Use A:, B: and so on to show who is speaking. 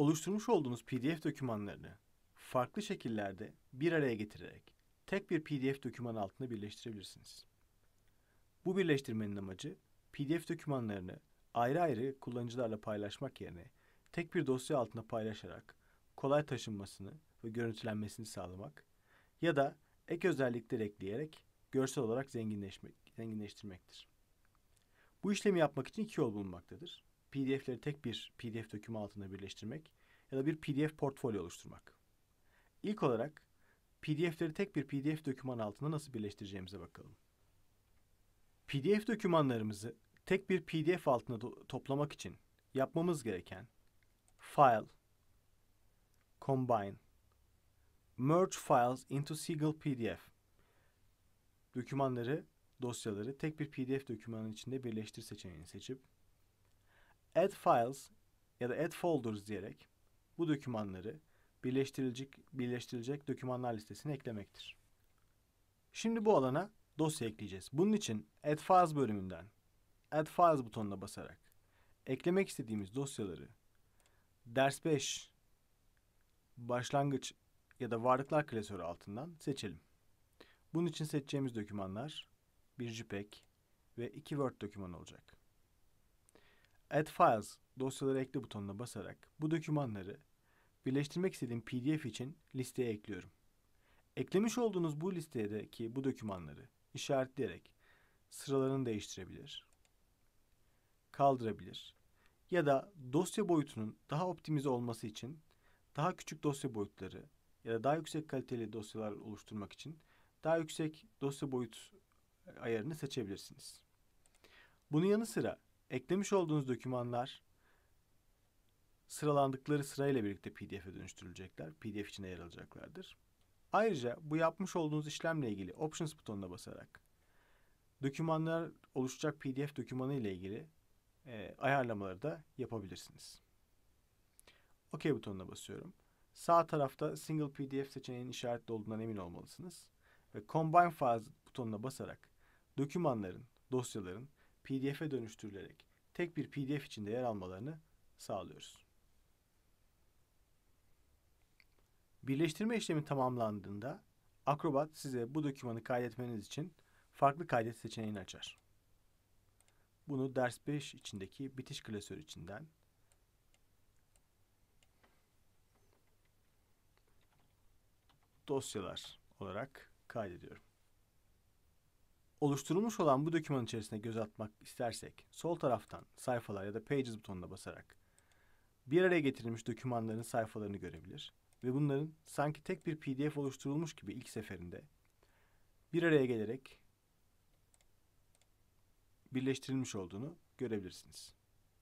A: oluşturmuş olduğunuz PDF dokümanlarını farklı şekillerde bir araya getirerek tek bir PDF dokümanı altında birleştirebilirsiniz. Bu birleştirmenin amacı PDF dokümanlarını ayrı ayrı kullanıcılarla paylaşmak yerine tek bir dosya altında paylaşarak kolay taşınmasını ve görüntülenmesini sağlamak ya da ek özellikler ekleyerek görsel olarak zenginleşmek, zenginleştirmektir. Bu işlemi yapmak için iki yol bulunmaktadır. PDF'leri tek bir PDF dökümü altında birleştirmek ya da bir PDF portfolyo oluşturmak. İlk olarak PDF'leri tek bir PDF döküman altında nasıl birleştireceğimize bakalım. PDF dökümanlarımızı tek bir PDF altında toplamak için yapmamız gereken File, Combine, Merge Files into Single PDF Dökümanları, dosyaları tek bir PDF dokümanın içinde birleştir seçeneğini seçip add files ya da add folders diyerek bu dokümanları birleştirilecek, birleştirilecek dokümanlar listesine eklemektir. Şimdi bu alana dosya ekleyeceğiz. Bunun için Add Files bölümünden Add Files butonuna basarak eklemek istediğimiz dosyaları ders 5 başlangıç ya da varlıklar klasörü altından seçelim. Bunun için seçeceğimiz dokümanlar bir JPEG ve iki Word dokümanı olacak. Add Files dosyaları ekle butonuna basarak bu dokümanları birleştirmek istediğim PDF için listeye ekliyorum. Eklemiş olduğunuz bu listedeki bu dokümanları işaretleyerek sıralarını değiştirebilir, kaldırabilir ya da dosya boyutunun daha optimize olması için daha küçük dosya boyutları ya da daha yüksek kaliteli dosyalar oluşturmak için daha yüksek dosya boyut ayarını seçebilirsiniz. Bunun yanı sıra Eklemiş olduğunuz dokümanlar sıralandıkları sırayla birlikte PDF'e dönüştürülecekler. PDF içine yer alacaklardır. Ayrıca bu yapmış olduğunuz işlemle ilgili Options butonuna basarak dokümanlar oluşacak PDF dokümanı ile ilgili e, ayarlamaları da yapabilirsiniz. OK butonuna basıyorum. Sağ tarafta Single PDF seçeneğinin işaretli olduğundan emin olmalısınız. Ve Combine Files butonuna basarak dokümanların, dosyaların PDF'e dönüştürülerek tek bir PDF içinde yer almalarını sağlıyoruz. Birleştirme işlemi tamamlandığında Acrobat size bu dokümanı kaydetmeniz için farklı kaydet seçeneğini açar. Bunu ders 5 içindeki bitiş klasörü içinden dosyalar olarak kaydediyorum. Oluşturulmuş olan bu doküman içerisine göz atmak istersek sol taraftan sayfalar ya da pages butonuna basarak bir araya getirilmiş dokümanların sayfalarını görebilir ve bunların sanki tek bir pdf oluşturulmuş gibi ilk seferinde bir araya gelerek birleştirilmiş olduğunu görebilirsiniz.